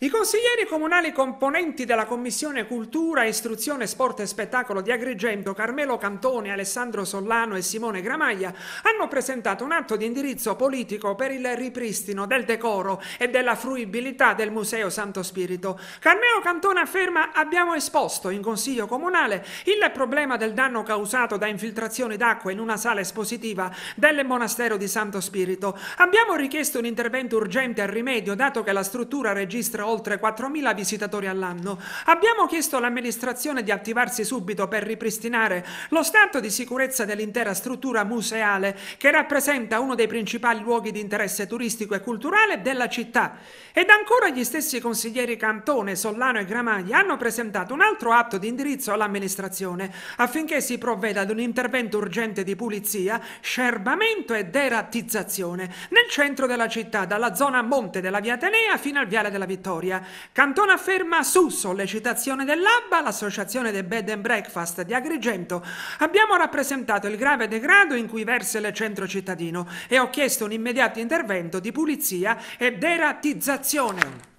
I consiglieri comunali componenti della Commissione Cultura, Istruzione, Sport e Spettacolo di Agrigento, Carmelo Cantone, Alessandro Sollano e Simone Gramaglia, hanno presentato un atto di indirizzo politico per il ripristino del decoro e della fruibilità del Museo Santo Spirito. Carmelo Cantone afferma abbiamo esposto in Consiglio Comunale il problema del danno causato da infiltrazioni d'acqua in una sala espositiva del Monastero di Santo Spirito. Abbiamo richiesto un intervento urgente al rimedio dato che la struttura registra oltre 4.000 visitatori all'anno. Abbiamo chiesto all'amministrazione di attivarsi subito per ripristinare lo stato di sicurezza dell'intera struttura museale che rappresenta uno dei principali luoghi di interesse turistico e culturale della città. Ed ancora gli stessi consiglieri Cantone, Sollano e Gramaglia hanno presentato un altro atto di indirizzo all'amministrazione affinché si provveda ad un intervento urgente di pulizia, scerbamento e derattizzazione nel centro della città, dalla zona a monte della via Atenea fino al viale della Vittoria. Vittoria. Cantona afferma su sollecitazione dell'ABBA, l'associazione dei Bed and Breakfast di Agrigento, abbiamo rappresentato il grave degrado in cui versa il centro cittadino e ho chiesto un immediato intervento di pulizia e deratizzazione.